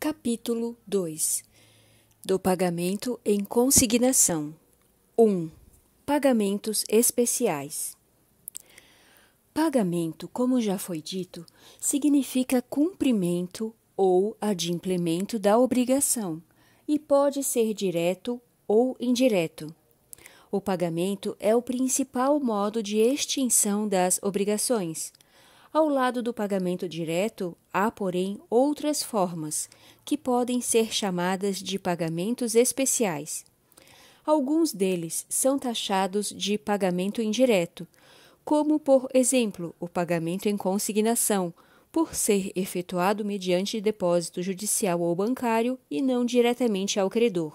Capítulo 2 Do pagamento em consignação 1. Um, pagamentos especiais. Pagamento, como já foi dito, significa cumprimento ou adimplemento da obrigação e pode ser direto ou indireto. O pagamento é o principal modo de extinção das obrigações ao lado do pagamento direto, há, porém, outras formas, que podem ser chamadas de pagamentos especiais. Alguns deles são taxados de pagamento indireto, como, por exemplo, o pagamento em consignação, por ser efetuado mediante depósito judicial ou bancário e não diretamente ao credor.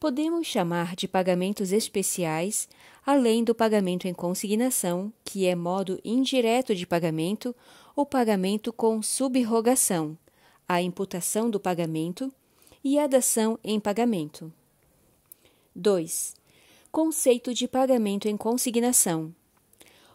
Podemos chamar de pagamentos especiais além do pagamento em consignação, que é modo indireto de pagamento, o pagamento com subrogação, a imputação do pagamento e a dação em pagamento. 2. Conceito de pagamento em consignação.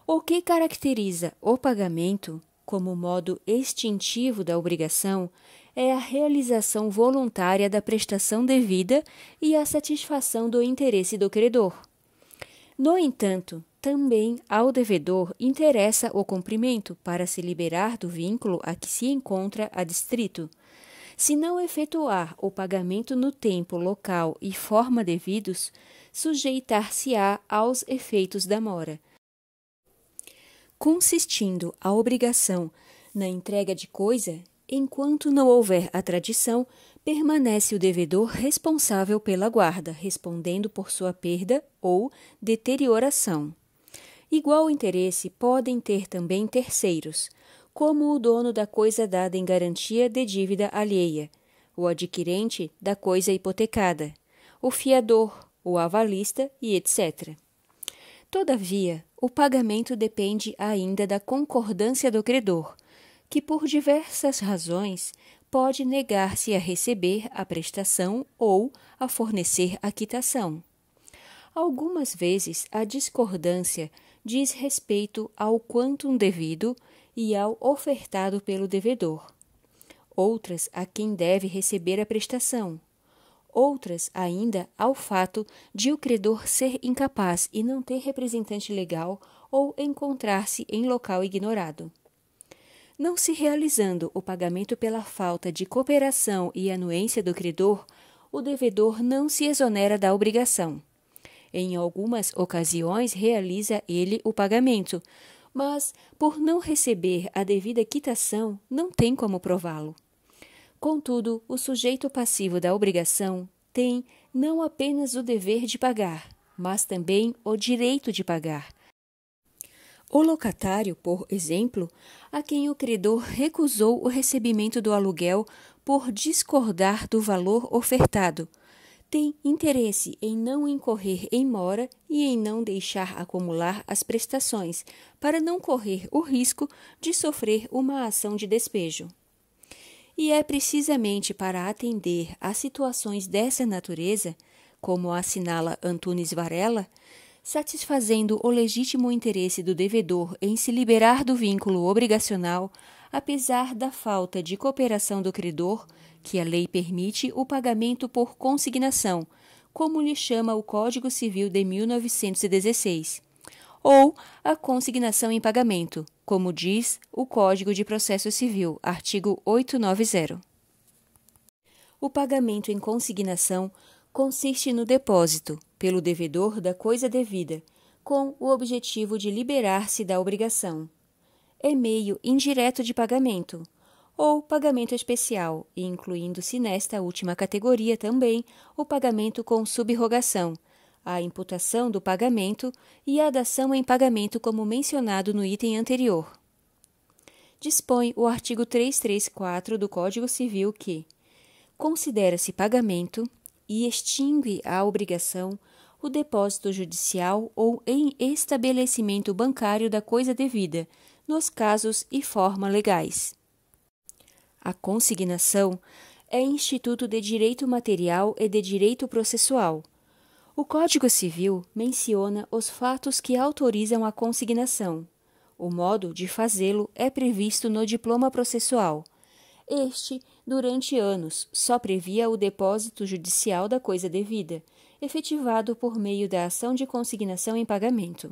O que caracteriza o pagamento como modo extintivo da obrigação é a realização voluntária da prestação devida e a satisfação do interesse do credor. No entanto, também ao devedor interessa o cumprimento para se liberar do vínculo a que se encontra adstrito. Se não efetuar o pagamento no tempo, local e forma devidos, sujeitar-se-á aos efeitos da mora, consistindo a obrigação na entrega de coisa, enquanto não houver a tradição permanece o devedor responsável pela guarda, respondendo por sua perda ou deterioração. Igual interesse podem ter também terceiros, como o dono da coisa dada em garantia de dívida alheia, o adquirente da coisa hipotecada, o fiador, o avalista e etc. Todavia, o pagamento depende ainda da concordância do credor, que por diversas razões pode negar-se a receber a prestação ou a fornecer a quitação. Algumas vezes a discordância diz respeito ao quantum devido e ao ofertado pelo devedor, outras a quem deve receber a prestação, outras ainda ao fato de o credor ser incapaz e não ter representante legal ou encontrar-se em local ignorado. Não se realizando o pagamento pela falta de cooperação e anuência do credor, o devedor não se exonera da obrigação. Em algumas ocasiões, realiza ele o pagamento, mas, por não receber a devida quitação, não tem como prová-lo. Contudo, o sujeito passivo da obrigação tem não apenas o dever de pagar, mas também o direito de pagar, o locatário, por exemplo, a quem o credor recusou o recebimento do aluguel por discordar do valor ofertado, tem interesse em não incorrer em mora e em não deixar acumular as prestações, para não correr o risco de sofrer uma ação de despejo. E é precisamente para atender a situações dessa natureza, como assinala Antunes Varela, satisfazendo o legítimo interesse do devedor em se liberar do vínculo obrigacional, apesar da falta de cooperação do credor, que a lei permite o pagamento por consignação, como lhe chama o Código Civil de 1916, ou a consignação em pagamento, como diz o Código de Processo Civil, artigo 890. O pagamento em consignação consiste no depósito, pelo devedor da coisa devida, com o objetivo de liberar-se da obrigação. É meio indireto de pagamento, ou pagamento especial, incluindo-se nesta última categoria também o pagamento com subrogação, a imputação do pagamento e a dação em pagamento como mencionado no item anterior. Dispõe o artigo 334 do Código Civil que considera-se pagamento e extingue a obrigação o depósito judicial ou em estabelecimento bancário da coisa devida, nos casos e forma legais. A consignação é instituto de direito material e de direito processual. O Código Civil menciona os fatos que autorizam a consignação. O modo de fazê-lo é previsto no diploma processual. Este, durante anos, só previa o depósito judicial da coisa devida efetivado por meio da ação de consignação em pagamento.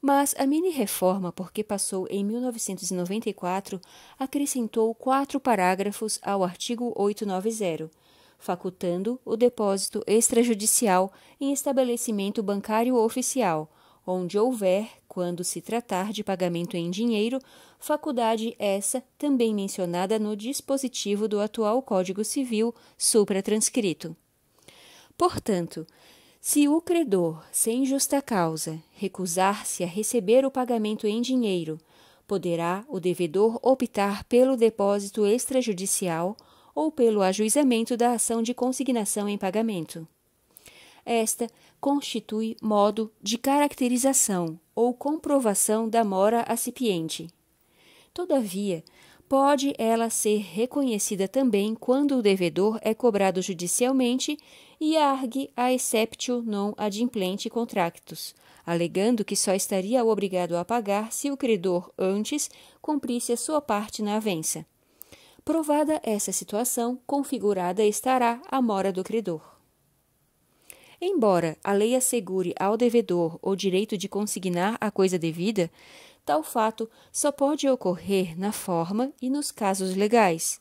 Mas a mini-reforma, porque passou em 1994, acrescentou quatro parágrafos ao artigo 890, facultando o depósito extrajudicial em estabelecimento bancário oficial, onde houver, quando se tratar de pagamento em dinheiro, faculdade essa também mencionada no dispositivo do atual Código Civil supratranscrito. Portanto, se o credor, sem justa causa, recusar-se a receber o pagamento em dinheiro, poderá o devedor optar pelo depósito extrajudicial ou pelo ajuizamento da ação de consignação em pagamento. Esta constitui modo de caracterização ou comprovação da mora acipiente. Todavia, pode ela ser reconhecida também quando o devedor é cobrado judicialmente e argue a exceptio non adimplente contractus, alegando que só estaria obrigado a pagar se o credor antes cumprisse a sua parte na avença. Provada essa situação, configurada estará a mora do credor. Embora a lei assegure ao devedor o direito de consignar a coisa devida, tal fato só pode ocorrer na forma e nos casos legais.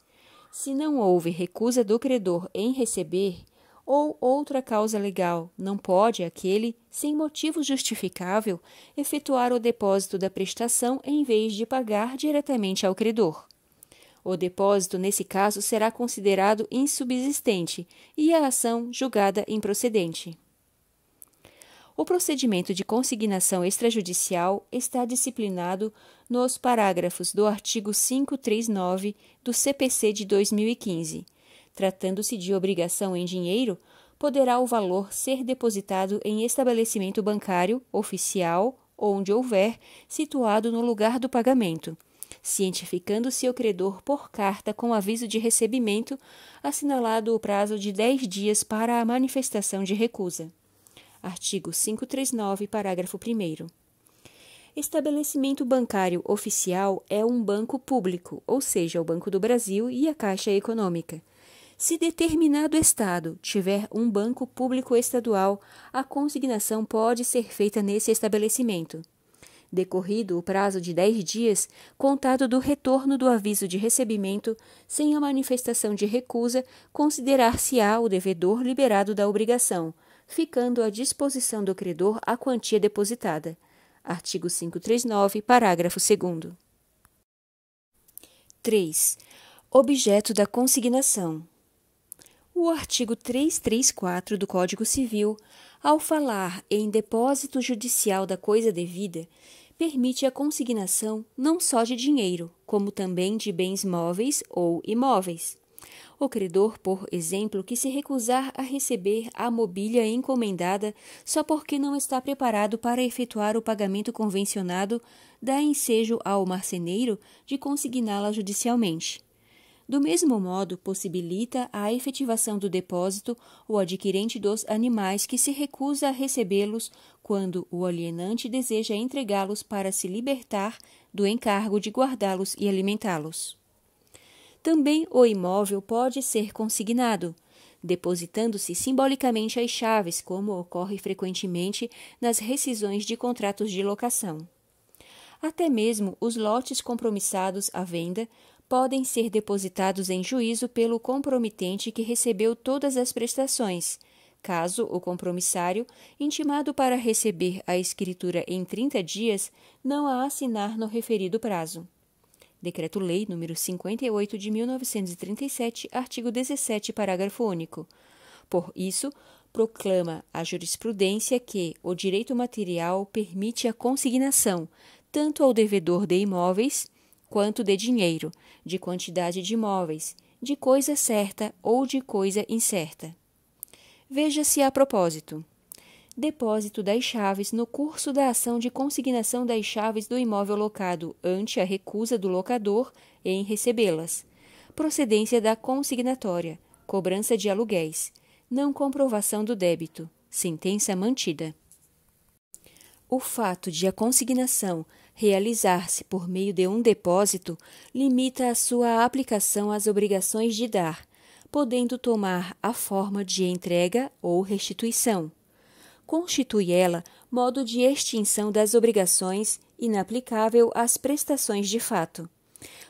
Se não houve recusa do credor em receber ou outra causa legal, não pode aquele, sem motivo justificável, efetuar o depósito da prestação em vez de pagar diretamente ao credor. O depósito, nesse caso, será considerado insubsistente e a ação julgada improcedente. O procedimento de consignação extrajudicial está disciplinado nos parágrafos do artigo 539 do CPC de 2015. Tratando-se de obrigação em dinheiro, poderá o valor ser depositado em estabelecimento bancário oficial onde houver, situado no lugar do pagamento, cientificando-se o credor por carta com aviso de recebimento, assinalado o prazo de 10 dias para a manifestação de recusa. Artigo 539, parágrafo 1. Estabelecimento bancário oficial é um banco público, ou seja, o Banco do Brasil e a Caixa Econômica. Se determinado Estado tiver um banco público estadual, a consignação pode ser feita nesse estabelecimento. Decorrido o prazo de 10 dias, contado do retorno do aviso de recebimento, sem a manifestação de recusa, considerar-se-á o devedor liberado da obrigação, ficando à disposição do credor a quantia depositada. Artigo 539, parágrafo 2. 3. Objeto da consignação. O artigo 334 do Código Civil, ao falar em depósito judicial da coisa devida, permite a consignação não só de dinheiro, como também de bens móveis ou imóveis. O credor, por exemplo, que se recusar a receber a mobília encomendada só porque não está preparado para efetuar o pagamento convencionado, dá ensejo ao marceneiro de consigná-la judicialmente. Do mesmo modo, possibilita a efetivação do depósito o adquirente dos animais que se recusa a recebê-los quando o alienante deseja entregá-los para se libertar do encargo de guardá-los e alimentá-los também o imóvel pode ser consignado, depositando-se simbolicamente as chaves, como ocorre frequentemente nas rescisões de contratos de locação. Até mesmo os lotes compromissados à venda podem ser depositados em juízo pelo compromitente que recebeu todas as prestações, caso o compromissário, intimado para receber a escritura em 30 dias, não a assinar no referido prazo. Decreto-Lei nº 58 de 1937, artigo 17, parágrafo único. Por isso, proclama a jurisprudência que o direito material permite a consignação, tanto ao devedor de imóveis quanto de dinheiro, de quantidade de imóveis, de coisa certa ou de coisa incerta. Veja-se a propósito depósito das chaves no curso da ação de consignação das chaves do imóvel locado ante a recusa do locador em recebê-las, procedência da consignatória, cobrança de aluguéis, não comprovação do débito, sentença mantida. O fato de a consignação realizar-se por meio de um depósito limita a sua aplicação às obrigações de dar, podendo tomar a forma de entrega ou restituição constitui ela modo de extinção das obrigações inaplicável às prestações de fato.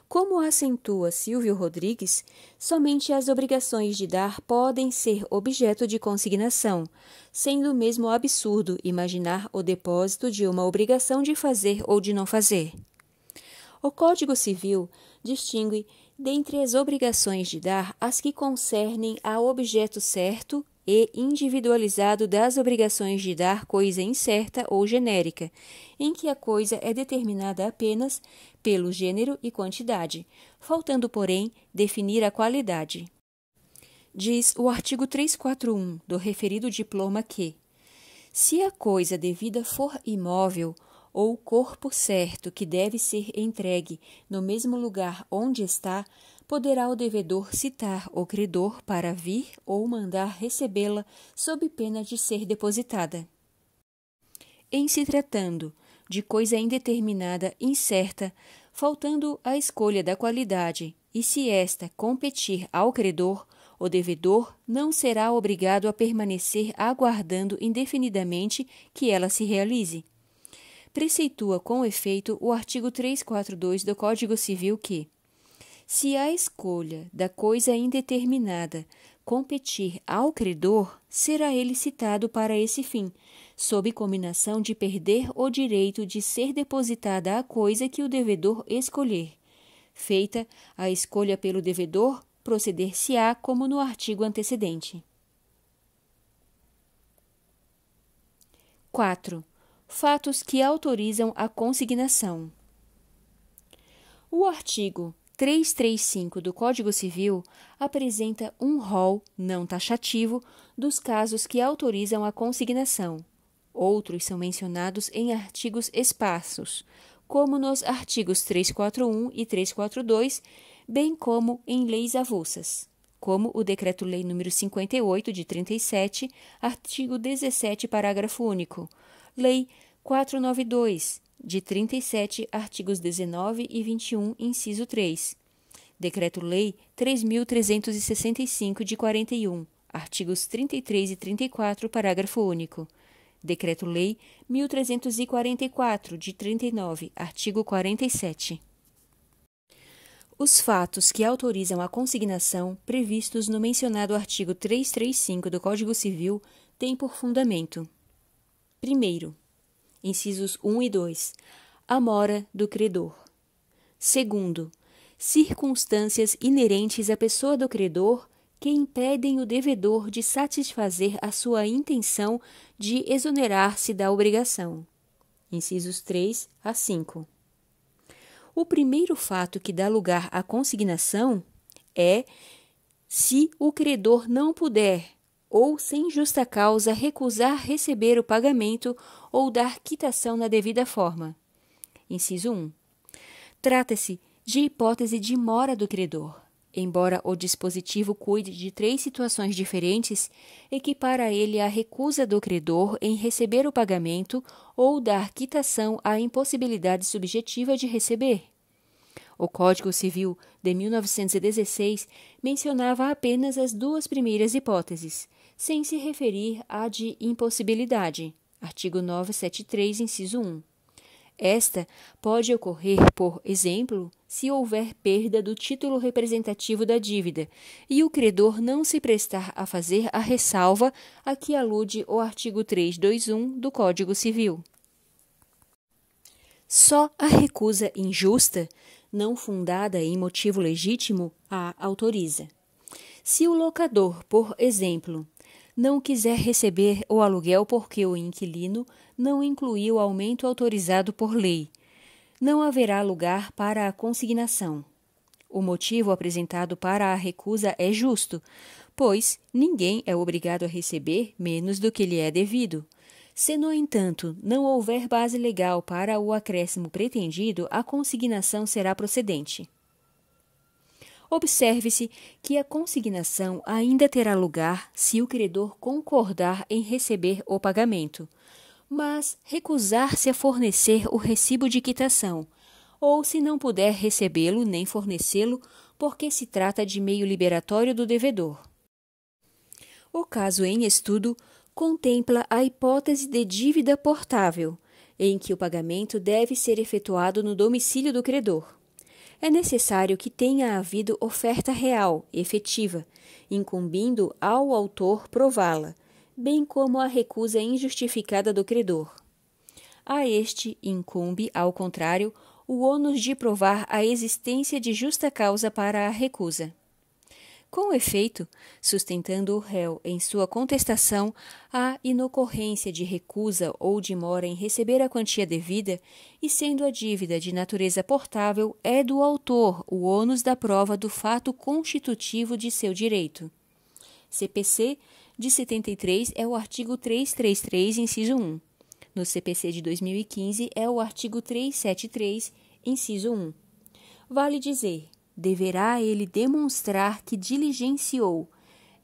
Como acentua Silvio Rodrigues, somente as obrigações de dar podem ser objeto de consignação, sendo mesmo absurdo imaginar o depósito de uma obrigação de fazer ou de não fazer. O Código Civil distingue dentre as obrigações de dar as que concernem a objeto certo e individualizado das obrigações de dar coisa incerta ou genérica, em que a coisa é determinada apenas pelo gênero e quantidade, faltando, porém, definir a qualidade. Diz o artigo 341 do referido diploma que, se a coisa devida for imóvel ou corpo certo que deve ser entregue no mesmo lugar onde está, poderá o devedor citar o credor para vir ou mandar recebê-la sob pena de ser depositada. Em se tratando de coisa indeterminada, incerta, faltando a escolha da qualidade, e se esta competir ao credor, o devedor não será obrigado a permanecer aguardando indefinidamente que ela se realize. Preceitua com efeito o artigo 342 do Código Civil que, se a escolha da coisa indeterminada competir ao credor, será ele citado para esse fim, sob combinação de perder o direito de ser depositada a coisa que o devedor escolher. Feita a escolha pelo devedor, proceder-se-á como no artigo antecedente. 4. Fatos que autorizam a consignação. O artigo 335 do Código Civil apresenta um rol não taxativo dos casos que autorizam a consignação. Outros são mencionados em artigos esparsos, como nos artigos 341 e 342, bem como em leis avulsas, como o Decreto-Lei nº 58 de 37, artigo 17, parágrafo único, Lei 492 de 37, artigos 19 e 21, inciso 3. Decreto-Lei 3.365 de 41, artigos 33 e 34, parágrafo único. Decreto-Lei 1344 de 39, artigo 47. Os fatos que autorizam a consignação previstos no mencionado artigo 335 do Código Civil têm por fundamento: primeiro, incisos 1 e 2, a mora do credor. Segundo, circunstâncias inerentes à pessoa do credor que impedem o devedor de satisfazer a sua intenção de exonerar-se da obrigação. Incisos 3 a 5. O primeiro fato que dá lugar à consignação é se o credor não puder, ou, sem justa causa, recusar receber o pagamento ou dar quitação na devida forma. Inciso 1. Trata-se de hipótese de mora do credor. Embora o dispositivo cuide de três situações diferentes, equipara ele a recusa do credor em receber o pagamento ou dar quitação à impossibilidade subjetiva de receber. O Código Civil de 1916 mencionava apenas as duas primeiras hipóteses, sem se referir à de impossibilidade, artigo 973, inciso 1. Esta pode ocorrer, por exemplo, se houver perda do título representativo da dívida e o credor não se prestar a fazer a ressalva a que alude o artigo 321 do Código Civil. Só a recusa injusta, não fundada em motivo legítimo, a autoriza. Se o locador, por exemplo, não quiser receber o aluguel porque o inquilino não incluiu aumento autorizado por lei. Não haverá lugar para a consignação. O motivo apresentado para a recusa é justo, pois ninguém é obrigado a receber menos do que lhe é devido. Se, no entanto, não houver base legal para o acréscimo pretendido, a consignação será procedente. Observe-se que a consignação ainda terá lugar se o credor concordar em receber o pagamento, mas recusar-se a fornecer o recibo de quitação, ou se não puder recebê-lo nem fornecê-lo, porque se trata de meio liberatório do devedor. O caso em estudo contempla a hipótese de dívida portável, em que o pagamento deve ser efetuado no domicílio do credor é necessário que tenha havido oferta real, efetiva, incumbindo ao autor prová-la, bem como a recusa injustificada do credor. A este incumbe, ao contrário, o ônus de provar a existência de justa causa para a recusa com efeito, sustentando o réu em sua contestação a inocorrência de recusa ou demora em receber a quantia devida, e sendo a dívida de natureza portável, é do autor o ônus da prova do fato constitutivo de seu direito. CPC de 73 é o artigo 333, inciso 1. No CPC de 2015 é o artigo 373, inciso 1. Vale dizer deverá ele demonstrar que diligenciou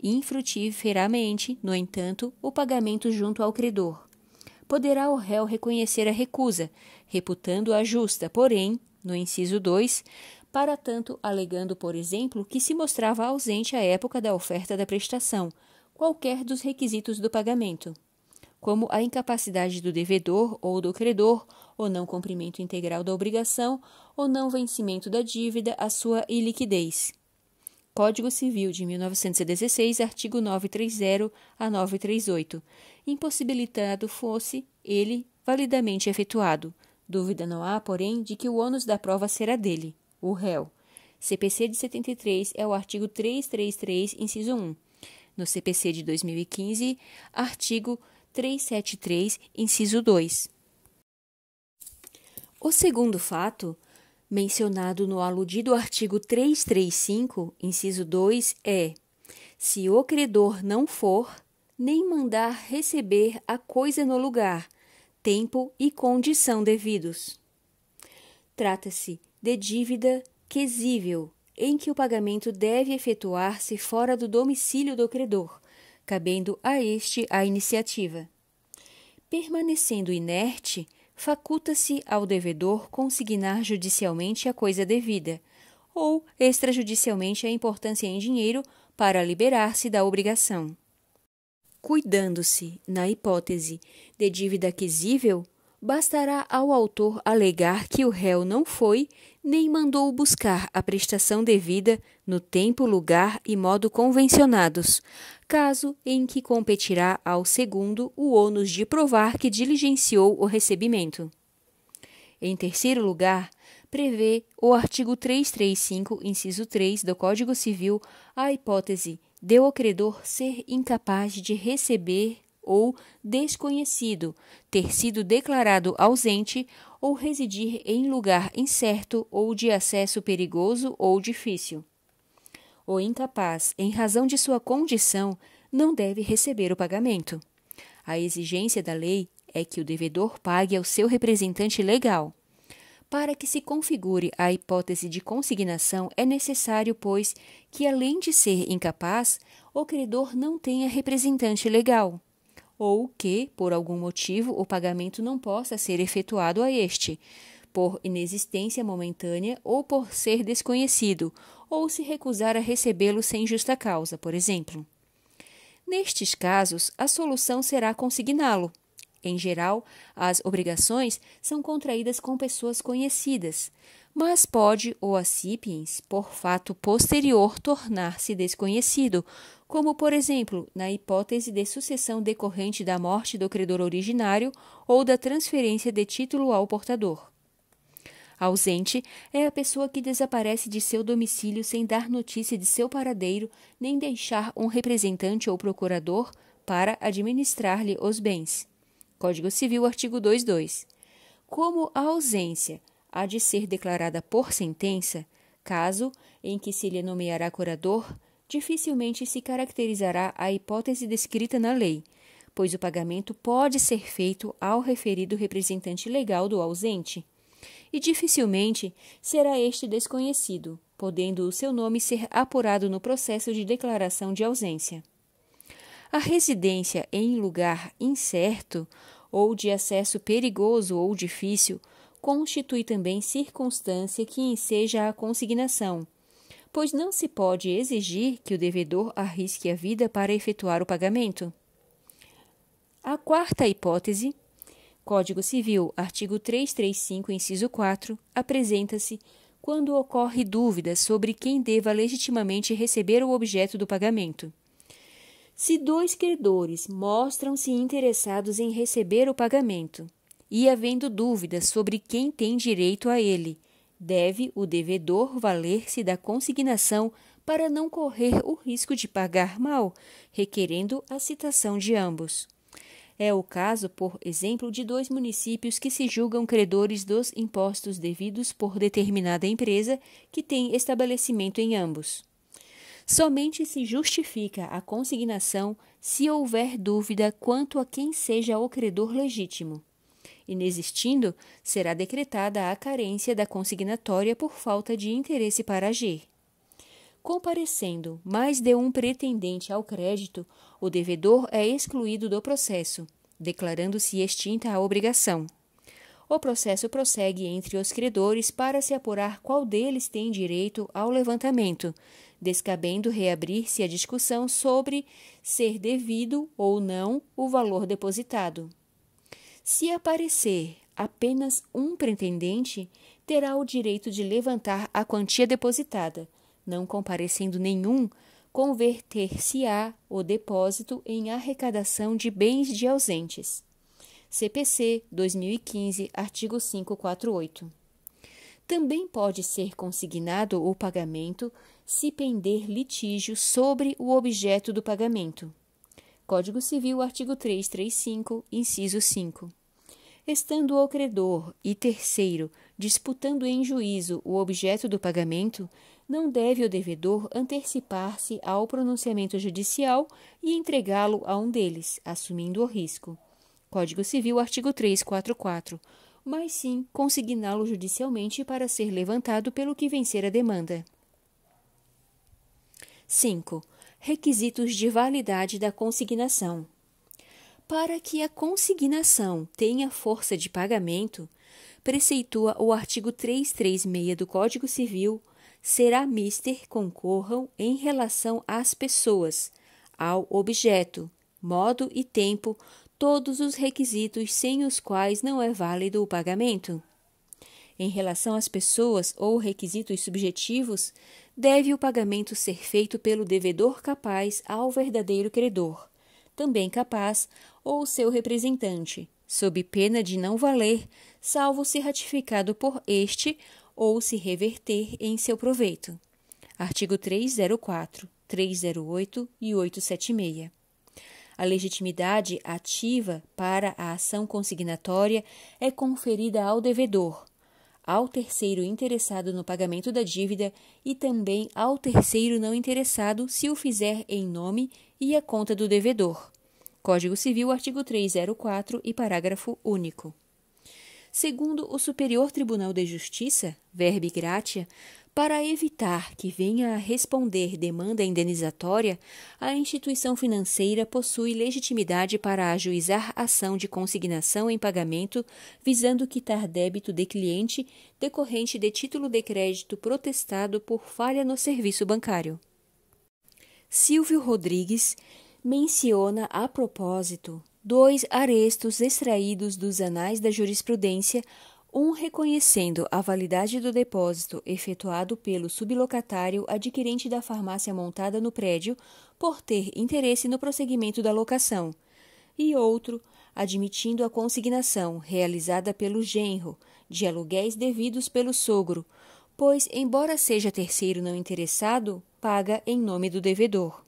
infrutíferamente, no entanto, o pagamento junto ao credor. Poderá o réu reconhecer a recusa, reputando-a justa, porém, no inciso 2, para tanto alegando, por exemplo, que se mostrava ausente à época da oferta da prestação, qualquer dos requisitos do pagamento, como a incapacidade do devedor ou do credor ou não cumprimento integral da obrigação, ou não vencimento da dívida, a sua iliquidez. Código Civil de 1916, artigo 930 a 938. Impossibilitado fosse ele validamente efetuado. Dúvida não há, porém, de que o ônus da prova será dele, o réu. CPC de 73 é o artigo 333, inciso 1. No CPC de 2015, artigo 373, inciso 2. O segundo fato, mencionado no aludido artigo 335, inciso 2, é: se o credor não for, nem mandar receber a coisa no lugar, tempo e condição devidos. Trata-se de dívida quesível, em que o pagamento deve efetuar-se fora do domicílio do credor, cabendo a este a iniciativa. Permanecendo inerte, faculta-se ao devedor consignar judicialmente a coisa devida, ou extrajudicialmente a importância em dinheiro para liberar-se da obrigação. Cuidando-se, na hipótese de dívida aquisível, bastará ao autor alegar que o réu não foi nem mandou buscar a prestação devida no tempo, lugar e modo convencionados, caso em que competirá ao segundo o ônus de provar que diligenciou o recebimento. Em terceiro lugar, prevê o artigo 335, inciso 3 do Código Civil, a hipótese de o credor ser incapaz de receber ou desconhecido, ter sido declarado ausente ou residir em lugar incerto ou de acesso perigoso ou difícil. O incapaz, em razão de sua condição, não deve receber o pagamento. A exigência da lei é que o devedor pague ao seu representante legal. Para que se configure a hipótese de consignação, é necessário, pois, que além de ser incapaz, o credor não tenha representante legal ou que, por algum motivo, o pagamento não possa ser efetuado a este, por inexistência momentânea ou por ser desconhecido, ou se recusar a recebê-lo sem justa causa, por exemplo. Nestes casos, a solução será consigná-lo. Em geral, as obrigações são contraídas com pessoas conhecidas, mas pode o acipiens, por fato posterior, tornar-se desconhecido, como, por exemplo, na hipótese de sucessão decorrente da morte do credor originário ou da transferência de título ao portador. Ausente é a pessoa que desaparece de seu domicílio sem dar notícia de seu paradeiro nem deixar um representante ou procurador para administrar-lhe os bens. Código Civil, artigo 22. Como a ausência há de ser declarada por sentença, caso em que se lhe nomeará curador, dificilmente se caracterizará a hipótese descrita na lei, pois o pagamento pode ser feito ao referido representante legal do ausente. E dificilmente será este desconhecido, podendo o seu nome ser apurado no processo de declaração de ausência. A residência em lugar incerto ou de acesso perigoso ou difícil constitui também circunstância que enseja a consignação, pois não se pode exigir que o devedor arrisque a vida para efetuar o pagamento. A quarta hipótese, Código Civil, artigo 335, inciso 4, apresenta-se quando ocorre dúvida sobre quem deva legitimamente receber o objeto do pagamento. Se dois credores mostram-se interessados em receber o pagamento e havendo dúvida sobre quem tem direito a ele, deve o devedor valer-se da consignação para não correr o risco de pagar mal, requerendo a citação de ambos. É o caso, por exemplo, de dois municípios que se julgam credores dos impostos devidos por determinada empresa que tem estabelecimento em ambos. Somente se justifica a consignação se houver dúvida quanto a quem seja o credor legítimo inexistindo, será decretada a carência da consignatória por falta de interesse para agir. Comparecendo mais de um pretendente ao crédito, o devedor é excluído do processo, declarando-se extinta a obrigação. O processo prossegue entre os credores para se apurar qual deles tem direito ao levantamento, descabendo reabrir-se a discussão sobre ser devido ou não o valor depositado. Se aparecer apenas um pretendente, terá o direito de levantar a quantia depositada, não comparecendo nenhum, converter-se-á o depósito em arrecadação de bens de ausentes. CPC 2015, artigo 548. Também pode ser consignado o pagamento se pender litígio sobre o objeto do pagamento. Código Civil, artigo 335, inciso 5 estando o credor e terceiro disputando em juízo o objeto do pagamento, não deve o devedor antecipar-se ao pronunciamento judicial e entregá-lo a um deles, assumindo o risco. Código Civil, artigo 344. Mas sim consigná-lo judicialmente para ser levantado pelo que vencer a demanda. 5. Requisitos de validade da consignação para que a consignação tenha força de pagamento, preceitua o artigo 336 do Código Civil, será mister concorram em relação às pessoas, ao objeto, modo e tempo todos os requisitos sem os quais não é válido o pagamento. Em relação às pessoas ou requisitos subjetivos, deve o pagamento ser feito pelo devedor capaz ao verdadeiro credor, também capaz, ou seu representante, sob pena de não valer, salvo se ratificado por este ou se reverter em seu proveito. Artigo 304, 308 e 876. A legitimidade ativa para a ação consignatória é conferida ao devedor, ao terceiro interessado no pagamento da dívida e também ao terceiro não interessado se o fizer em nome e a conta do devedor. Código Civil, artigo 304 e parágrafo único. Segundo o Superior Tribunal de Justiça, verbi gratia, para evitar que venha a responder demanda indenizatória, a instituição financeira possui legitimidade para ajuizar ação de consignação em pagamento visando quitar débito de cliente decorrente de título de crédito protestado por falha no serviço bancário. Silvio Rodrigues menciona a propósito dois arestos extraídos dos anais da jurisprudência um reconhecendo a validade do depósito efetuado pelo sublocatário adquirente da farmácia montada no prédio por ter interesse no prosseguimento da locação, e outro admitindo a consignação realizada pelo genro de aluguéis devidos pelo sogro, pois, embora seja terceiro não interessado, paga em nome do devedor.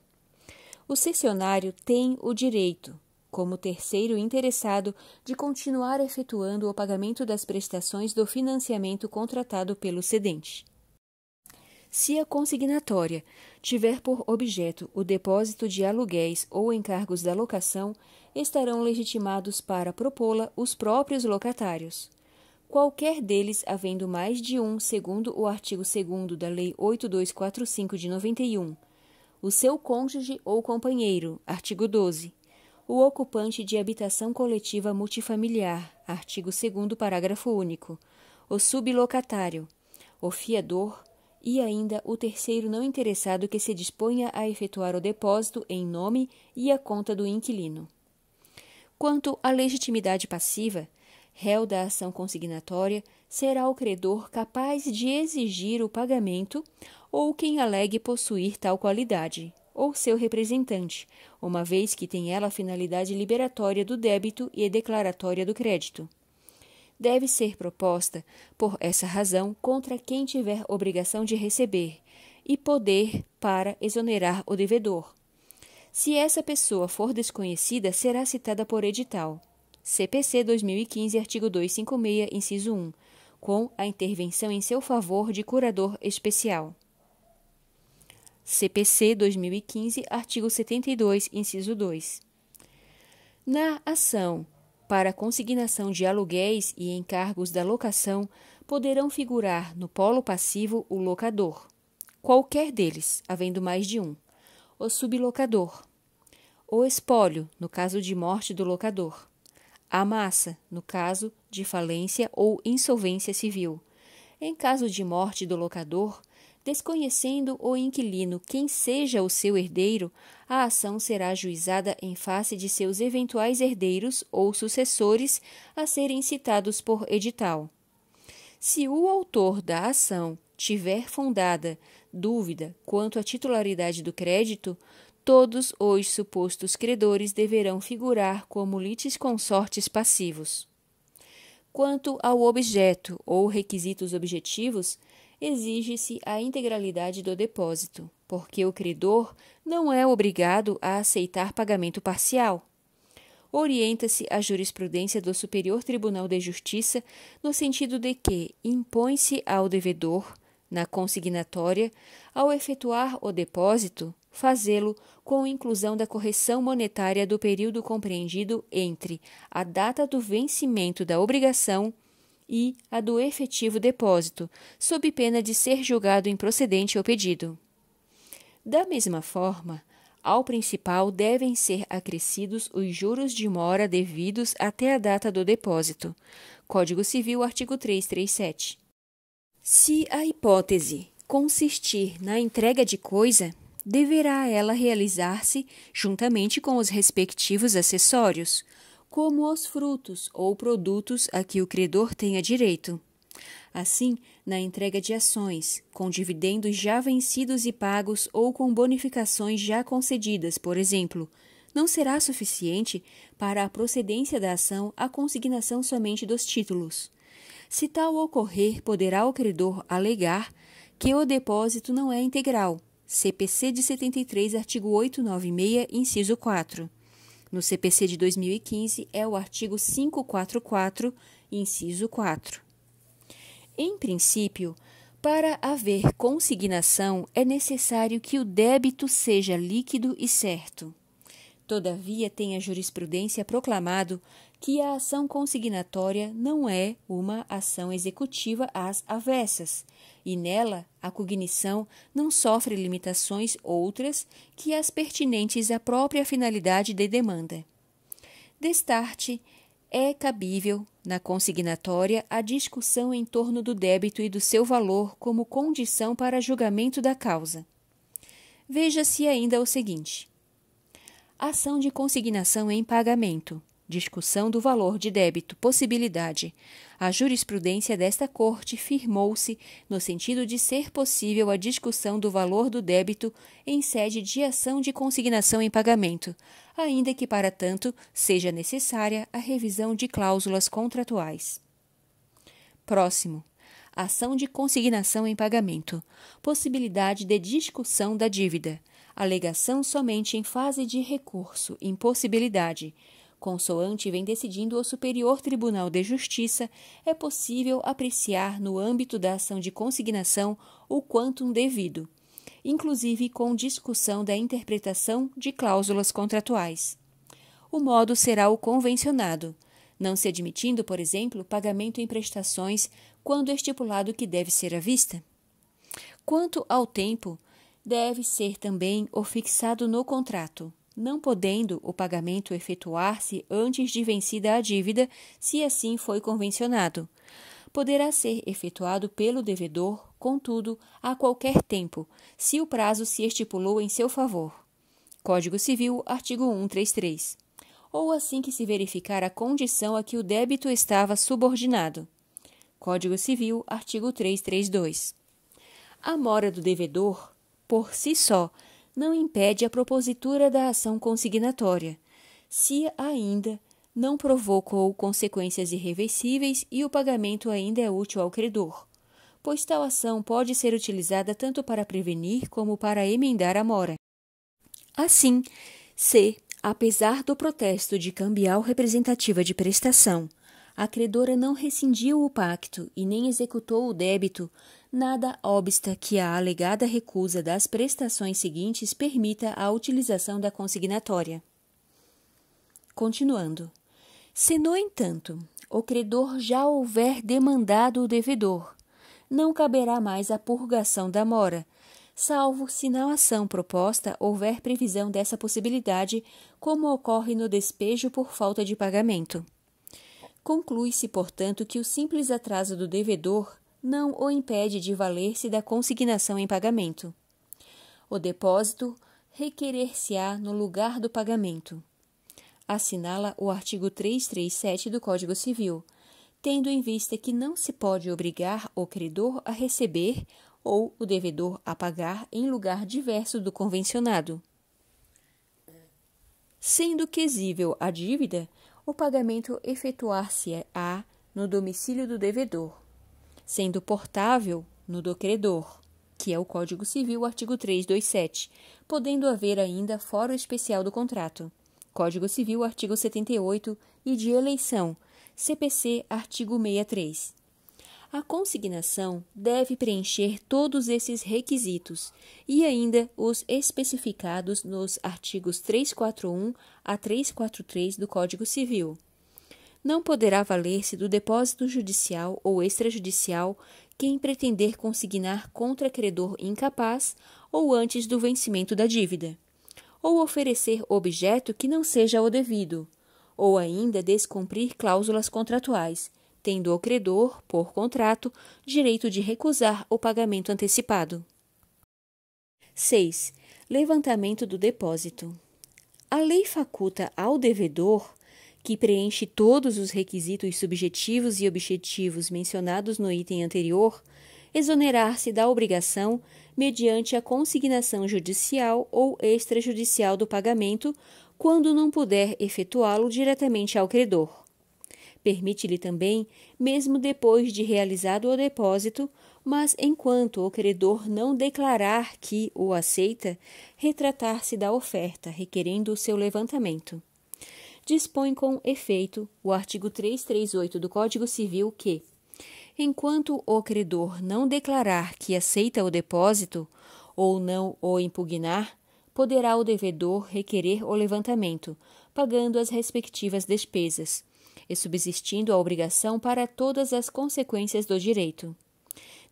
O cessionário tem o direito, como terceiro interessado de continuar efetuando o pagamento das prestações do financiamento contratado pelo cedente. Se a consignatória tiver por objeto o depósito de aluguéis ou encargos da locação, estarão legitimados para propô-la os próprios locatários. Qualquer deles, havendo mais de um, segundo o artigo 2 da Lei 8245 de 91, o seu cônjuge ou companheiro, artigo 12, o ocupante de habitação coletiva multifamiliar, artigo 2 parágrafo único, o sublocatário, o fiador e ainda o terceiro não interessado que se disponha a efetuar o depósito em nome e a conta do inquilino. Quanto à legitimidade passiva, réu da ação consignatória será o credor capaz de exigir o pagamento ou quem alegue possuir tal qualidade, ou seu representante, uma vez que tem ela a finalidade liberatória do débito e declaratória do crédito. Deve ser proposta, por essa razão, contra quem tiver obrigação de receber, e poder para exonerar o devedor. Se essa pessoa for desconhecida, será citada por edital. CPC 2015, artigo 256, inciso 1, com a intervenção em seu favor de curador especial. CPC 2015, artigo 72, inciso 2. Na ação para consignação de aluguéis e encargos da locação, poderão figurar no polo passivo o locador, qualquer deles, havendo mais de um, o sublocador, o espólio, no caso de morte do locador, a massa, no caso de falência ou insolvência civil. Em caso de morte do locador, desconhecendo o inquilino quem seja o seu herdeiro, a ação será ajuizada em face de seus eventuais herdeiros ou sucessores a serem citados por edital. Se o autor da ação tiver fundada dúvida quanto à titularidade do crédito, todos os supostos credores deverão figurar como litisconsortes passivos. Quanto ao objeto ou requisitos objetivos, exige-se a integralidade do depósito, porque o credor não é obrigado a aceitar pagamento parcial. Orienta-se a jurisprudência do Superior Tribunal de Justiça no sentido de que impõe-se ao devedor, na consignatória, ao efetuar o depósito, fazê-lo com inclusão da correção monetária do período compreendido entre a data do vencimento da obrigação e a do efetivo depósito, sob pena de ser julgado improcedente o pedido. Da mesma forma, ao principal devem ser acrescidos os juros de mora devidos até a data do depósito. Código Civil, artigo 337. Se a hipótese consistir na entrega de coisa, deverá ela realizar-se juntamente com os respectivos acessórios, como os frutos ou produtos a que o credor tenha direito. Assim, na entrega de ações, com dividendos já vencidos e pagos ou com bonificações já concedidas, por exemplo, não será suficiente para a procedência da ação a consignação somente dos títulos. Se tal ocorrer, poderá o credor alegar que o depósito não é integral. CPC de 73, artigo 896, inciso 4 no CPC de 2015 é o artigo 544, inciso 4. Em princípio, para haver consignação é necessário que o débito seja líquido e certo. Todavia, tem a jurisprudência proclamado que a ação consignatória não é uma ação executiva às avessas, e nela a cognição não sofre limitações outras que as pertinentes à própria finalidade de demanda. Destarte, é cabível na consignatória a discussão em torno do débito e do seu valor como condição para julgamento da causa. Veja-se ainda o seguinte: ação de consignação em pagamento discussão do valor de débito, possibilidade. A jurisprudência desta Corte firmou-se no sentido de ser possível a discussão do valor do débito em sede de ação de consignação em pagamento, ainda que para tanto seja necessária a revisão de cláusulas contratuais. Próximo. Ação de consignação em pagamento. Possibilidade de discussão da dívida. Alegação somente em fase de recurso, impossibilidade consoante vem decidindo o Superior Tribunal de Justiça, é possível apreciar no âmbito da ação de consignação o quantum devido, inclusive com discussão da interpretação de cláusulas contratuais. O modo será o convencionado, não se admitindo, por exemplo, pagamento em prestações quando é estipulado que deve ser à vista. Quanto ao tempo, deve ser também o fixado no contrato não podendo o pagamento efetuar-se antes de vencida a dívida, se assim foi convencionado. Poderá ser efetuado pelo devedor, contudo, a qualquer tempo, se o prazo se estipulou em seu favor. Código Civil, artigo 133. Ou assim que se verificar a condição a que o débito estava subordinado. Código Civil, artigo 332. A mora do devedor, por si só, não impede a propositura da ação consignatória, se ainda não provocou consequências irreversíveis e o pagamento ainda é útil ao credor, pois tal ação pode ser utilizada tanto para prevenir como para emendar a mora. Assim, se, apesar do protesto de cambial representativa de prestação, a credora não rescindiu o pacto e nem executou o débito, nada obsta que a alegada recusa das prestações seguintes permita a utilização da consignatória. Continuando. Se, no entanto, o credor já houver demandado o devedor, não caberá mais a purgação da mora, salvo se na ação proposta houver previsão dessa possibilidade, como ocorre no despejo por falta de pagamento. Conclui-se, portanto, que o simples atraso do devedor não o impede de valer-se da consignação em pagamento. O depósito requerer-se-á no lugar do pagamento. Assinala o artigo 337 do Código Civil, tendo em vista que não se pode obrigar o credor a receber ou o devedor a pagar em lugar diverso do convencionado. Sendo quesível a dívida, o pagamento efetuar-se-á no domicílio do devedor, sendo portável no do credor, que é o Código Civil, artigo 327, podendo haver ainda fórum especial do contrato. Código Civil, artigo 78, e de eleição, CPC, artigo 63. A consignação deve preencher todos esses requisitos e ainda os especificados nos artigos 341 a 343 do Código Civil não poderá valer-se do depósito judicial ou extrajudicial quem pretender consignar contra credor incapaz ou antes do vencimento da dívida, ou oferecer objeto que não seja o devido, ou ainda descumprir cláusulas contratuais, tendo o credor, por contrato, direito de recusar o pagamento antecipado. 6. Levantamento do depósito. A lei faculta ao devedor que preenche todos os requisitos subjetivos e objetivos mencionados no item anterior, exonerar-se da obrigação mediante a consignação judicial ou extrajudicial do pagamento, quando não puder efetuá-lo diretamente ao credor. Permite-lhe também, mesmo depois de realizado o depósito, mas enquanto o credor não declarar que o aceita, retratar-se da oferta, requerendo o seu levantamento dispõe com efeito o artigo 338 do Código Civil que, enquanto o credor não declarar que aceita o depósito ou não o impugnar, poderá o devedor requerer o levantamento, pagando as respectivas despesas e subsistindo a obrigação para todas as consequências do direito.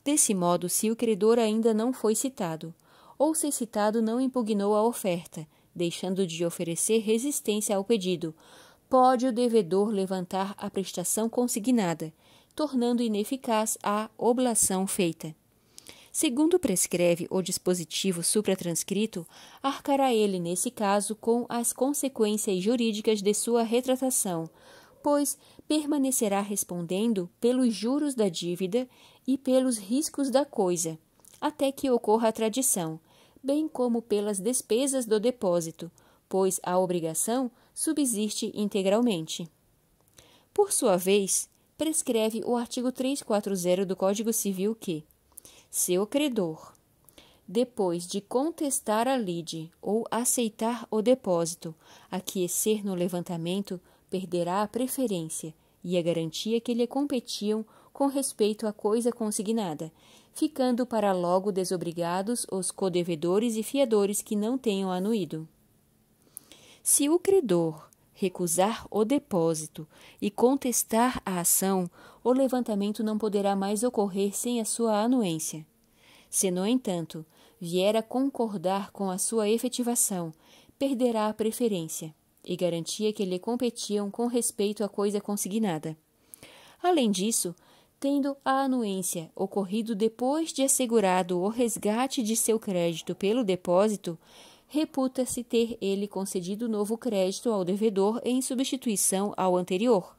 Desse modo, se o credor ainda não foi citado, ou se citado não impugnou a oferta, deixando de oferecer resistência ao pedido. Pode o devedor levantar a prestação consignada, tornando ineficaz a oblação feita. Segundo prescreve o dispositivo supratranscrito, arcará ele, nesse caso, com as consequências jurídicas de sua retratação, pois permanecerá respondendo pelos juros da dívida e pelos riscos da coisa, até que ocorra a tradição, bem como pelas despesas do depósito, pois a obrigação subsiste integralmente. Por sua vez, prescreve o artigo 340 do Código Civil que se o credor, depois de contestar a lide ou aceitar o depósito, aquecer no levantamento, perderá a preferência e a garantia que lhe competiam com respeito à coisa consignada, ficando para logo desobrigados os codevedores e fiadores que não tenham anuído. Se o credor recusar o depósito e contestar a ação, o levantamento não poderá mais ocorrer sem a sua anuência. Se, no entanto, vier a concordar com a sua efetivação, perderá a preferência e garantia que lhe competiam com respeito à coisa consignada. Além disso, tendo a anuência ocorrido depois de assegurado o resgate de seu crédito pelo depósito, reputa-se ter ele concedido novo crédito ao devedor em substituição ao anterior.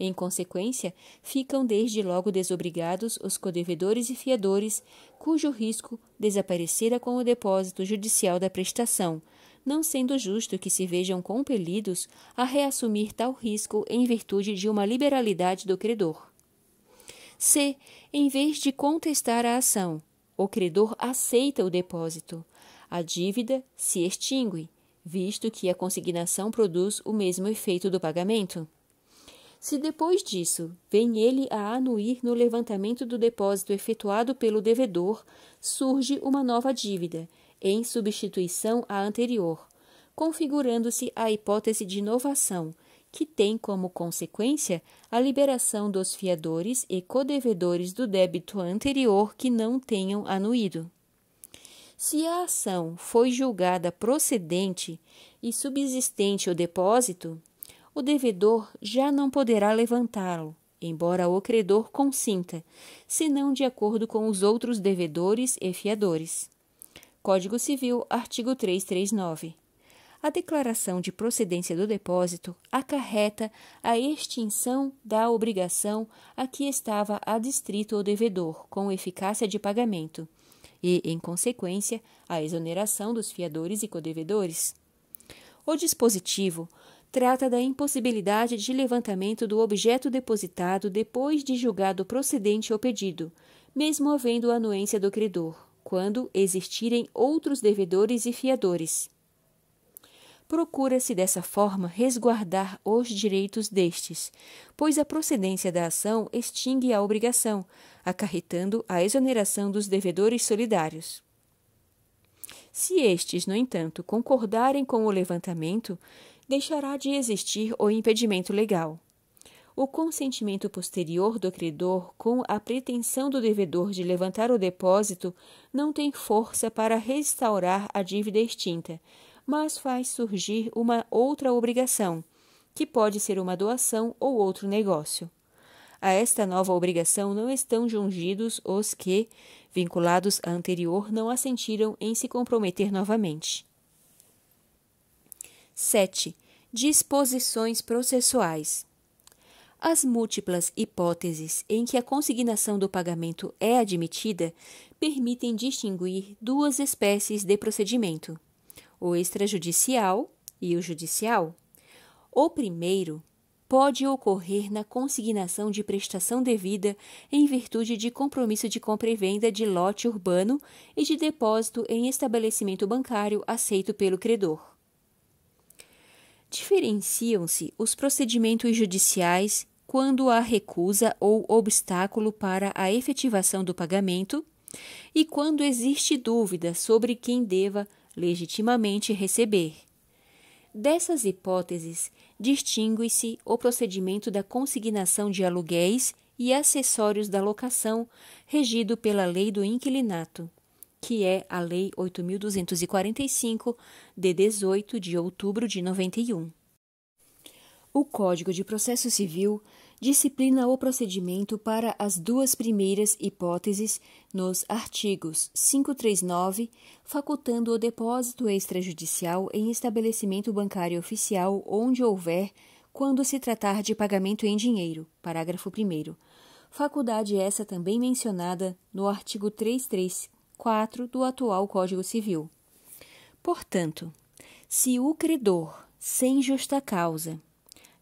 Em consequência, ficam desde logo desobrigados os codevedores e fiadores, cujo risco desaparecera com o depósito judicial da prestação, não sendo justo que se vejam compelidos a reassumir tal risco em virtude de uma liberalidade do credor. C. Em vez de contestar a ação, o credor aceita o depósito. A dívida se extingue, visto que a consignação produz o mesmo efeito do pagamento. Se depois disso vem ele a anuir no levantamento do depósito efetuado pelo devedor, surge uma nova dívida, em substituição à anterior, configurando-se a hipótese de inovação que tem como consequência a liberação dos fiadores e codevedores do débito anterior que não tenham anuído. Se a ação foi julgada procedente e subsistente o depósito, o devedor já não poderá levantá-lo, embora o credor consinta, senão de acordo com os outros devedores e fiadores. Código Civil, artigo 339 a declaração de procedência do depósito acarreta a extinção da obrigação a que estava adstrito o devedor, com eficácia de pagamento, e, em consequência, a exoneração dos fiadores e codevedores. O dispositivo trata da impossibilidade de levantamento do objeto depositado depois de julgado procedente o pedido, mesmo havendo anuência do credor, quando existirem outros devedores e fiadores procura-se dessa forma resguardar os direitos destes, pois a procedência da ação extingue a obrigação, acarretando a exoneração dos devedores solidários. Se estes, no entanto, concordarem com o levantamento, deixará de existir o impedimento legal. O consentimento posterior do credor com a pretensão do devedor de levantar o depósito não tem força para restaurar a dívida extinta, mas faz surgir uma outra obrigação, que pode ser uma doação ou outro negócio. A esta nova obrigação não estão jungidos os que, vinculados à anterior, não assentiram em se comprometer novamente. 7. Disposições processuais. As múltiplas hipóteses em que a consignação do pagamento é admitida permitem distinguir duas espécies de procedimento o extrajudicial e o judicial. O primeiro pode ocorrer na consignação de prestação devida em virtude de compromisso de compra e venda de lote urbano e de depósito em estabelecimento bancário aceito pelo credor. Diferenciam-se os procedimentos judiciais quando há recusa ou obstáculo para a efetivação do pagamento e quando existe dúvida sobre quem deva legitimamente receber. Dessas hipóteses, distingue-se o procedimento da consignação de aluguéis e acessórios da locação, regido pela Lei do Inquilinato, que é a Lei 8.245, de 18 de outubro de 91. O Código de Processo Civil disciplina o procedimento para as duas primeiras hipóteses nos artigos 539, facultando o depósito extrajudicial em estabelecimento bancário oficial onde houver, quando se tratar de pagamento em dinheiro, parágrafo 1 faculdade essa também mencionada no artigo 334 do atual Código Civil. Portanto, se o credor, sem justa causa,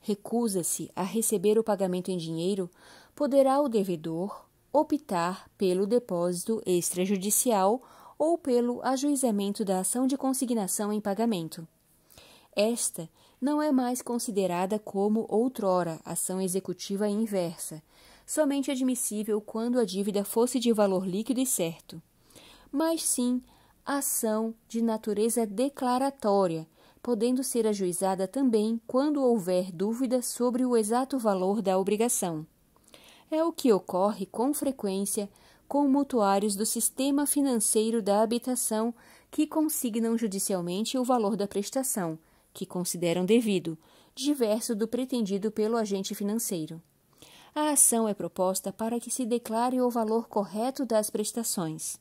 recusa-se a receber o pagamento em dinheiro, poderá o devedor optar pelo depósito extrajudicial ou pelo ajuizamento da ação de consignação em pagamento. Esta não é mais considerada como outrora ação executiva inversa, somente admissível quando a dívida fosse de valor líquido e certo, mas sim ação de natureza declaratória, podendo ser ajuizada também quando houver dúvida sobre o exato valor da obrigação. É o que ocorre com frequência com mutuários do sistema financeiro da habitação que consignam judicialmente o valor da prestação, que consideram devido, diverso do pretendido pelo agente financeiro. A ação é proposta para que se declare o valor correto das prestações.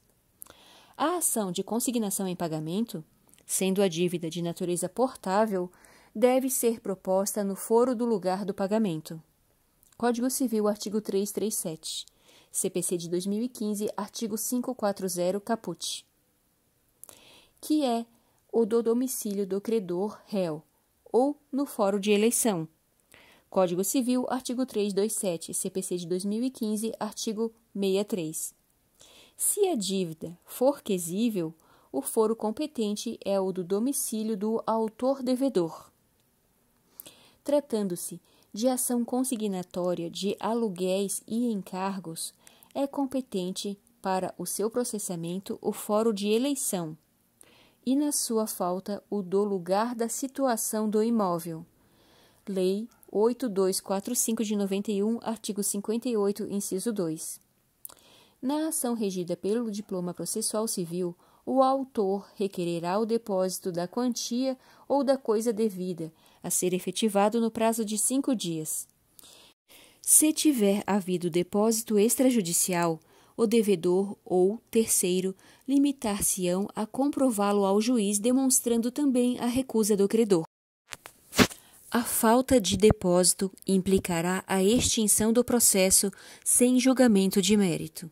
A ação de consignação em pagamento, Sendo a dívida de natureza portável, deve ser proposta no foro do lugar do pagamento. Código Civil, artigo 337. CPC de 2015, artigo 540, caput. Que é o do domicílio do credor réu ou no foro de eleição. Código Civil, artigo 327, CPC de 2015, artigo 63. Se a dívida for quesível, o foro competente é o do domicílio do autor-devedor. Tratando-se de ação consignatória de aluguéis e encargos, é competente para o seu processamento o foro de eleição e, na sua falta, o do lugar da situação do imóvel. Lei 8245 de 91, artigo 58, inciso 2. Na ação regida pelo Diploma Processual Civil, o autor requererá o depósito da quantia ou da coisa devida, a ser efetivado no prazo de cinco dias. Se tiver havido depósito extrajudicial, o devedor ou terceiro limitar-se-ão a comprová-lo ao juiz, demonstrando também a recusa do credor. A falta de depósito implicará a extinção do processo sem julgamento de mérito.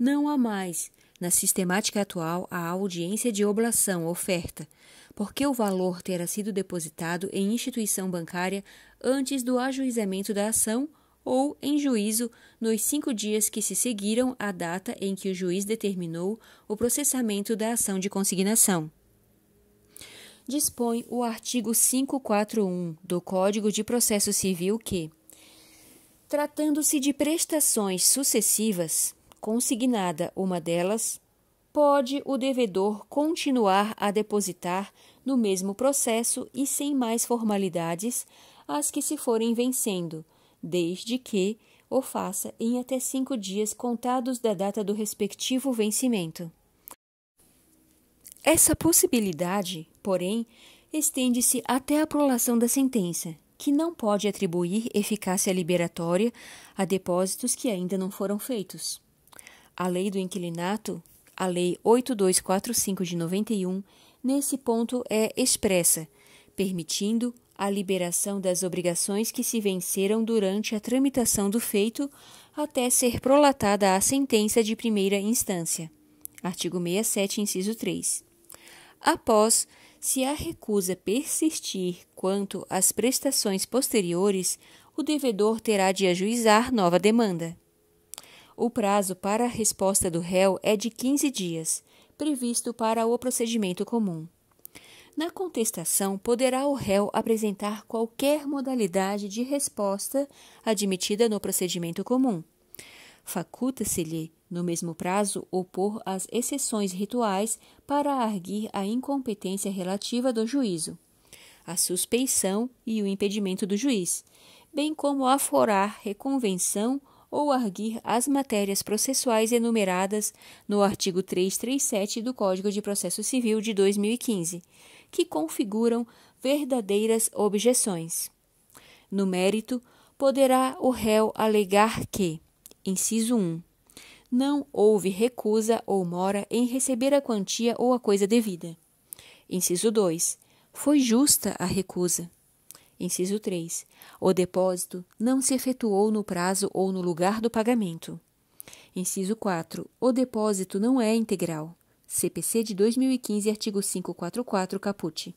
Não há mais na sistemática atual, a audiência de oblação, oferta, porque o valor terá sido depositado em instituição bancária antes do ajuizamento da ação ou em juízo nos cinco dias que se seguiram à data em que o juiz determinou o processamento da ação de consignação. Dispõe o artigo 541 do Código de Processo Civil que, tratando-se de prestações sucessivas, consignada uma delas, pode o devedor continuar a depositar no mesmo processo e sem mais formalidades as que se forem vencendo, desde que o faça em até cinco dias contados da data do respectivo vencimento. Essa possibilidade, porém, estende-se até a prolação da sentença, que não pode atribuir eficácia liberatória a depósitos que ainda não foram feitos. A lei do inquilinato, a lei 8245 de 91, nesse ponto é expressa, permitindo a liberação das obrigações que se venceram durante a tramitação do feito até ser prolatada a sentença de primeira instância. Artigo 67, inciso 3. Após, se a recusa persistir quanto às prestações posteriores, o devedor terá de ajuizar nova demanda. O prazo para a resposta do réu é de 15 dias, previsto para o procedimento comum. Na contestação, poderá o réu apresentar qualquer modalidade de resposta admitida no procedimento comum. Faculta-se-lhe, no mesmo prazo, opor as exceções rituais para arguir a incompetência relativa do juízo, a suspeição e o impedimento do juiz, bem como aforar reconvenção ou arguir as matérias processuais enumeradas no artigo 337 do Código de Processo Civil de 2015, que configuram verdadeiras objeções. No mérito, poderá o réu alegar que, inciso 1, não houve recusa ou mora em receber a quantia ou a coisa devida. Inciso 2. Foi justa a recusa. Inciso 3. O depósito não se efetuou no prazo ou no lugar do pagamento. Inciso 4. O depósito não é integral. CPC de 2015, artigo 544, caput.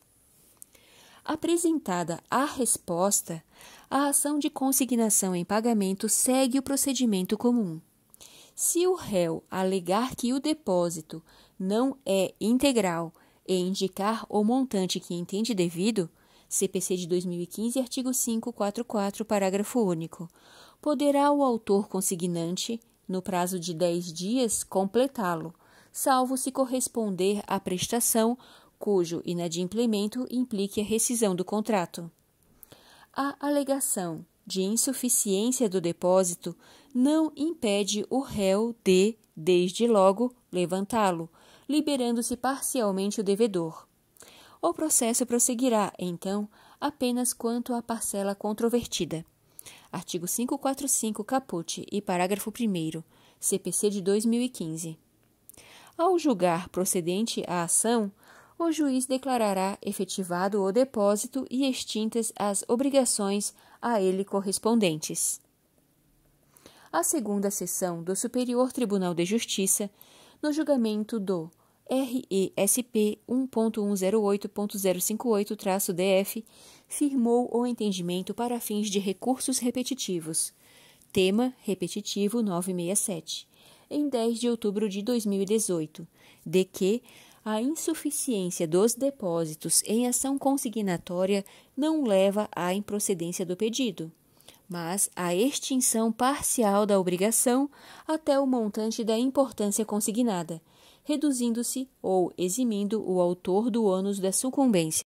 Apresentada a resposta, a ação de consignação em pagamento segue o procedimento comum. Se o réu alegar que o depósito não é integral e indicar o montante que entende devido, CPC de 2015, artigo 544, parágrafo único. Poderá o autor consignante, no prazo de 10 dias, completá-lo, salvo se corresponder à prestação cujo inadimplemento implique a rescisão do contrato. A alegação de insuficiência do depósito não impede o réu de, desde logo, levantá-lo, liberando-se parcialmente o devedor o processo prosseguirá, então, apenas quanto à parcela controvertida. Artigo 545, caput e parágrafo 1 CPC de 2015. Ao julgar procedente a ação, o juiz declarará efetivado o depósito e extintas as obrigações a ele correspondentes. A segunda sessão do Superior Tribunal de Justiça, no julgamento do RESP 1.108.058-DF firmou o entendimento para fins de recursos repetitivos. Tema repetitivo 967, em 10 de outubro de 2018, de que a insuficiência dos depósitos em ação consignatória não leva à improcedência do pedido, mas à extinção parcial da obrigação até o montante da importância consignada reduzindo-se ou eximindo o autor do ônus da sucumbência.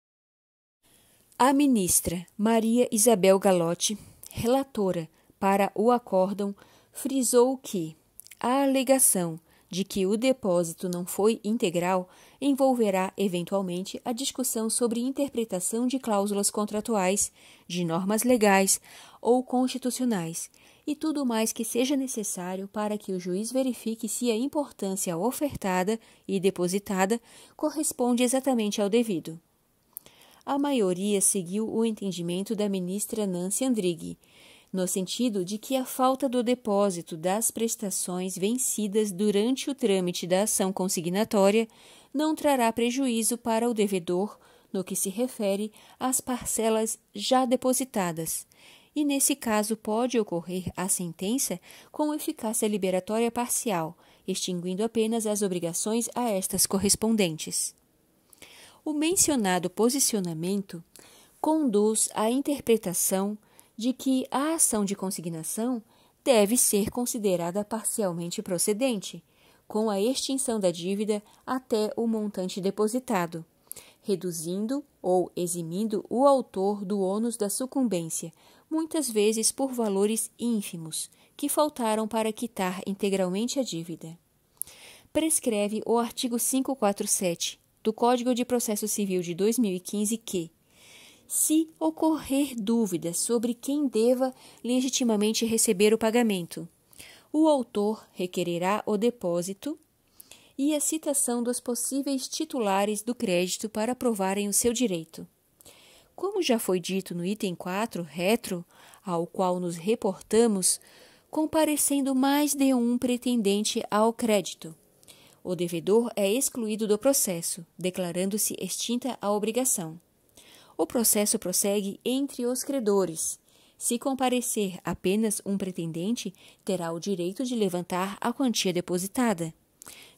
A ministra Maria Isabel Galotti, relatora para o acórdão, frisou que a alegação de que o depósito não foi integral envolverá, eventualmente, a discussão sobre interpretação de cláusulas contratuais, de normas legais ou constitucionais, e tudo mais que seja necessário para que o juiz verifique se a importância ofertada e depositada corresponde exatamente ao devido. A maioria seguiu o entendimento da ministra Nancy Andrighi, no sentido de que a falta do depósito das prestações vencidas durante o trâmite da ação consignatória não trará prejuízo para o devedor no que se refere às parcelas já depositadas, e nesse caso pode ocorrer a sentença com eficácia liberatória parcial, extinguindo apenas as obrigações a estas correspondentes. O mencionado posicionamento conduz à interpretação de que a ação de consignação deve ser considerada parcialmente procedente, com a extinção da dívida até o montante depositado, reduzindo ou eximindo o autor do ônus da sucumbência, muitas vezes por valores ínfimos, que faltaram para quitar integralmente a dívida. Prescreve o artigo 547 do Código de Processo Civil de 2015 que, se ocorrer dúvida sobre quem deva legitimamente receber o pagamento, o autor requererá o depósito e a citação dos possíveis titulares do crédito para provarem o seu direito. Como já foi dito no item 4, retro, ao qual nos reportamos, comparecendo mais de um pretendente ao crédito. O devedor é excluído do processo, declarando-se extinta a obrigação. O processo prossegue entre os credores. Se comparecer apenas um pretendente, terá o direito de levantar a quantia depositada.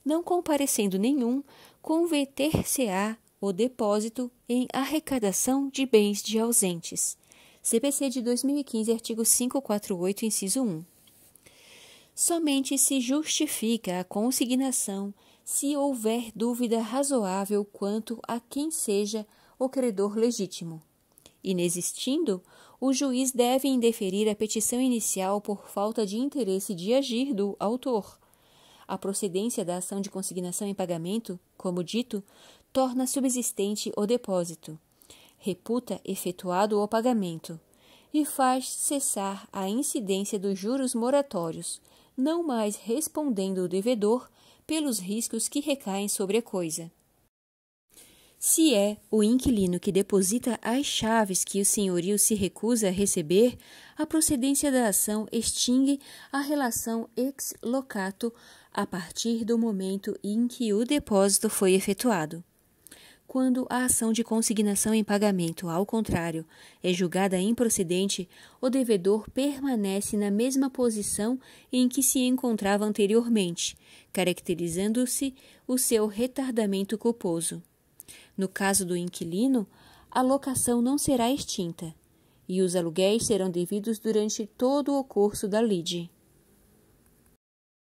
Não comparecendo nenhum, converter-se-á o depósito em arrecadação de bens de ausentes. CPC de 2015, artigo 548, inciso 1. Somente se justifica a consignação se houver dúvida razoável quanto a quem seja o credor legítimo. Inexistindo, o juiz deve indeferir a petição inicial por falta de interesse de agir do autor. A procedência da ação de consignação em pagamento, como dito, torna subsistente o depósito, reputa efetuado o pagamento e faz cessar a incidência dos juros moratórios, não mais respondendo o devedor pelos riscos que recaem sobre a coisa. Se é o inquilino que deposita as chaves que o senhorio se recusa a receber, a procedência da ação extingue a relação ex locato a partir do momento em que o depósito foi efetuado. Quando a ação de consignação em pagamento, ao contrário, é julgada improcedente, o devedor permanece na mesma posição em que se encontrava anteriormente, caracterizando-se o seu retardamento culposo. No caso do inquilino, a locação não será extinta e os aluguéis serão devidos durante todo o curso da lide.